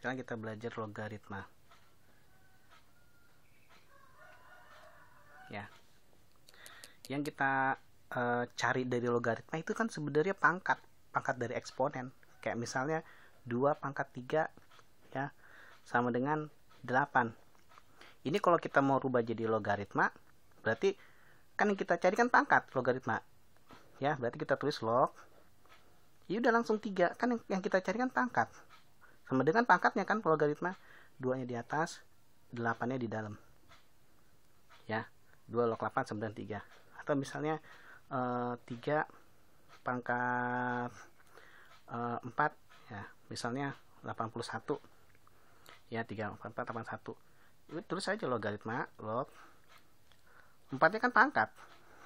Sekarang kita belajar logaritma. Ya. Yang kita e, cari dari logaritma itu kan sebenarnya pangkat, pangkat dari eksponen. Kayak misalnya 2 pangkat 3 ya sama dengan 8. Ini kalau kita mau rubah jadi logaritma, berarti kan yang kita cari kan pangkat logaritma. Ya, berarti kita tulis log. Ya udah langsung 3, kan yang, yang kita cari kan pangkat sama dengan pangkatnya kan logaritma 2 nya di atas 8 nya di dalam ya 2 log 8 sama dengan 3 atau misalnya e, eh, 3 pangkat e, eh, 4 ya misalnya 81 ya 3 4 81 terus aja logaritma log 4 nya kan pangkat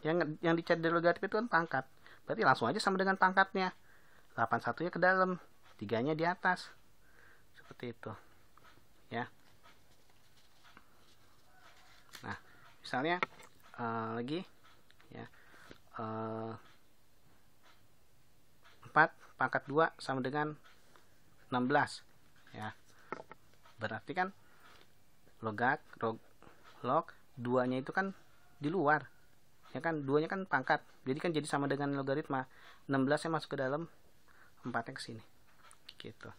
yang yang dicari dari logaritma itu kan pangkat berarti langsung aja sama dengan pangkatnya 81 nya ke dalam 3 nya di atas seperti itu ya nah misalnya uh, lagi ya uh, eh, 4 pangkat 2 sama dengan 16 ya berarti kan logak log, log duanya itu kan di luar ya kan duanya kan pangkat jadi kan jadi sama dengan logaritma 16 yang masuk ke dalam 4 ke sini gitu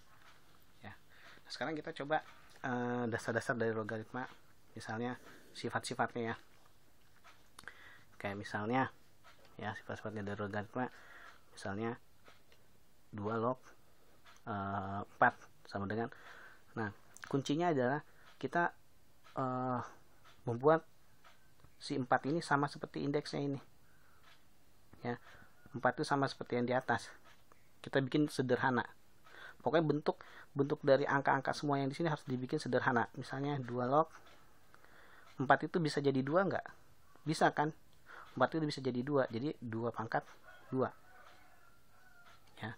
Nah, sekarang kita coba eh, dasar-dasar uh, dari logaritma misalnya sifat-sifatnya ya kayak misalnya ya sifat-sifatnya dari logaritma misalnya 2 log uh, eh, 4 sama dengan nah kuncinya adalah kita uh, membuat si 4 ini sama seperti indeksnya ini ya 4 itu sama seperti yang di atas kita bikin sederhana pokoknya bentuk bentuk dari angka-angka semua yang di sini harus dibikin sederhana misalnya 2 log 4 itu bisa jadi 2 enggak bisa kan 4 itu bisa jadi 2 jadi 2 pangkat 2 ya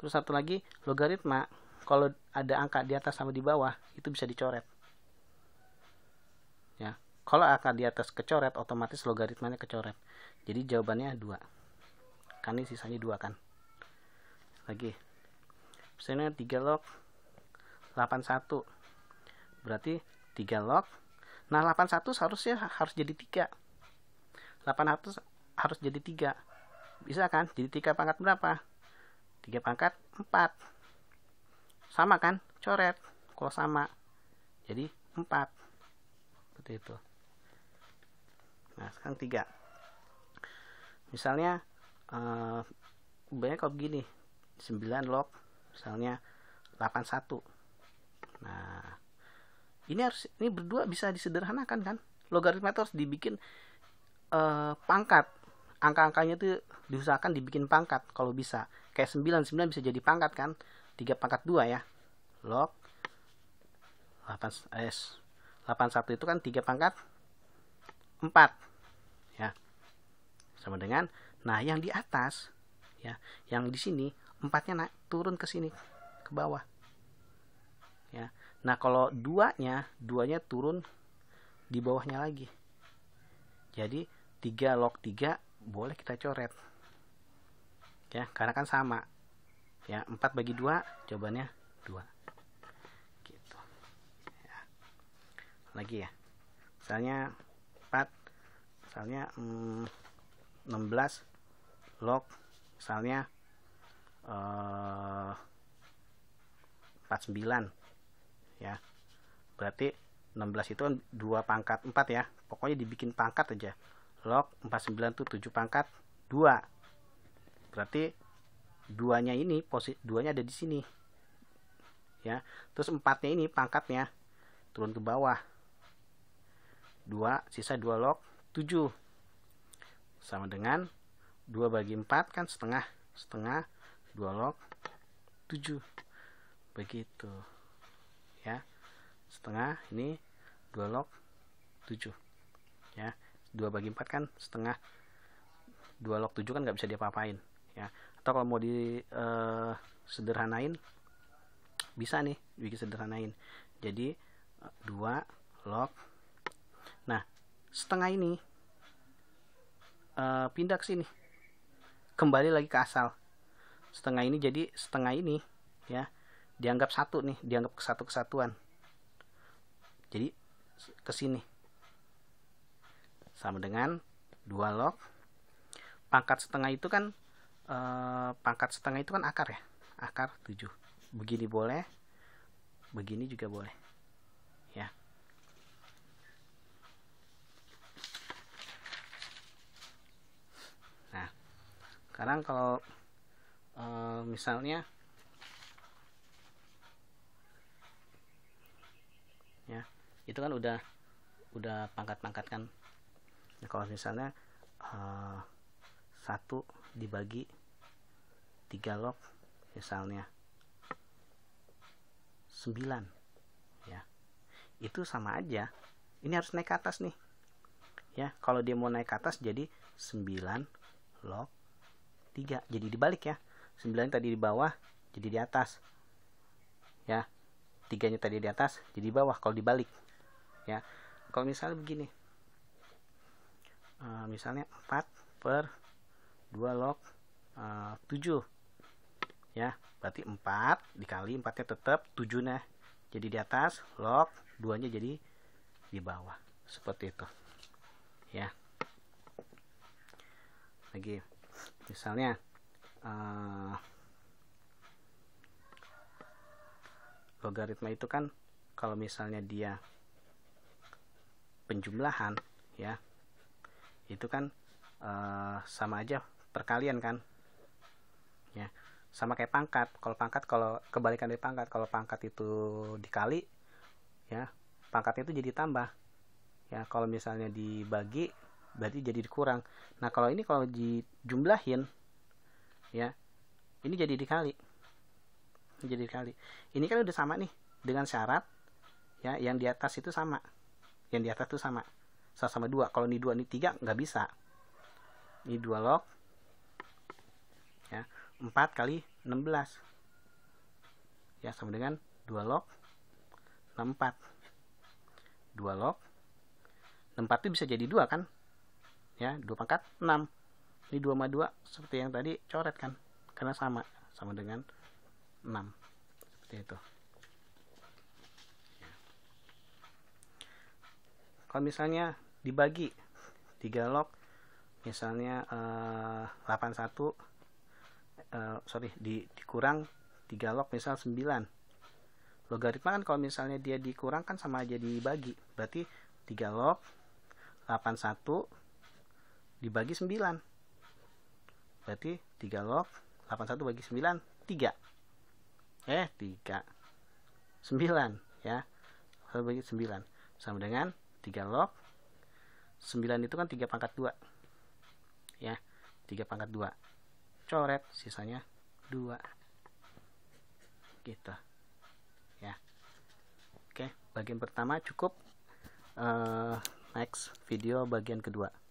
terus satu lagi logaritma kalau ada angka di atas sama di bawah itu bisa dicoret ya kalau angka di atas kecoret otomatis logaritmanya kecoret jadi jawabannya 2 kan ini sisanya 2 kan lagi misalnya 3 log 81 berarti 3 log nah 81 seharusnya harus jadi 3 800 harus jadi 3 bisa kan jadi 3 pangkat berapa 3 pangkat 4 sama kan coret kalau sama jadi 4 seperti itu nah sekarang 3 misalnya eh, banyak kalau begini 9 log misalnya 81 Nah, ini harus ini berdua bisa disederhanakan kan? Logaritma itu harus dibikin eh, pangkat. Angka-angkanya itu diusahakan dibikin pangkat kalau bisa. Kayak 9, 9 bisa jadi pangkat kan? 3 pangkat 2 ya. Log 8 S 81 itu kan 3 pangkat 4 ya. Sama dengan nah yang di atas ya, yang di sini empatnya naik turun ke sini ke bawah ya nah kalau duanya duanya turun di bawahnya lagi jadi tiga log tiga boleh kita coret ya karena kan sama ya 4 bagi dua jawabannya dua, gitu ya. lagi ya misalnya empat, misalnya hmm, 16 log misalnya eh, 49 ya berarti 16 itu 2 kan pangkat 4 ya pokoknya dibikin pangkat aja log 49 itu 7 pangkat 2 berarti duanya ini posisi duanya ada di sini ya terus empatnya ini pangkatnya turun ke bawah 2 sisa 2 log 7 sama dengan 2 bagi 4 kan setengah setengah 2 log 7 begitu ya setengah ini dua log 7 ya 2 bagi empat kan setengah dua log 7 kan nggak bisa diapa-apain ya atau kalau mau di eh, sederhanain bisa nih bikin sederhanain jadi eh, dua log nah setengah ini eh, pindah ke sini kembali lagi ke asal setengah ini jadi setengah ini ya dianggap satu nih dianggap satu kesatuan jadi ke sini sama dengan dua log pangkat setengah itu kan e, pangkat setengah itu kan akar ya akar 7 begini boleh begini juga boleh ya nah sekarang kalau e, misalnya itu kan udah udah pangkat-pangkat kan nah, kalau misalnya uh, satu dibagi tiga log misalnya sembilan ya itu sama aja ini harus naik ke atas nih ya kalau dia mau naik ke atas jadi sembilan log tiga jadi dibalik ya sembilan tadi di bawah jadi di atas ya tiganya tadi di atas jadi di bawah kalau dibalik ya kalau misalnya begini uh, misalnya 4 per 2 log eh, uh, 7 ya berarti 4 dikali 4 nya tetap 7 nya jadi di atas log 2 nya jadi di bawah seperti itu ya lagi misalnya uh, logaritma itu kan kalau misalnya dia penjumlahan ya itu kan e, sama aja perkalian kan ya sama kayak pangkat kalau pangkat kalau kebalikan dari pangkat kalau pangkat itu dikali ya pangkatnya itu jadi tambah ya kalau misalnya dibagi berarti jadi dikurang nah kalau ini kalau dijumlahin ya ini jadi dikali jadi dikali ini kan udah sama nih dengan syarat ya yang di atas itu sama yang di atas tuh sama sama dua kalau ini dua ini tiga nggak bisa ini dua log ya empat kali enam belas ya sama dengan dua log enam empat dua log enam empat itu bisa jadi dua kan ya dua pangkat enam ini dua sama dua seperti yang tadi coret kan karena sama sama dengan enam seperti itu kalau misalnya dibagi 3 log misalnya uh, 81 uh, sorry di, dikurang 3 log misal 9 logaritma kan kalau misalnya dia dikurangkan sama aja dibagi berarti 3 log 81 dibagi 9 berarti 3 log 81 bagi 9 3 eh 3 9 ya 1 bagi 9 sama dengan 3 log 9 itu kan 3 pangkat 2 ya 3 pangkat 2 coret sisanya 2 gitu ya oke bagian pertama cukup uh, next video bagian kedua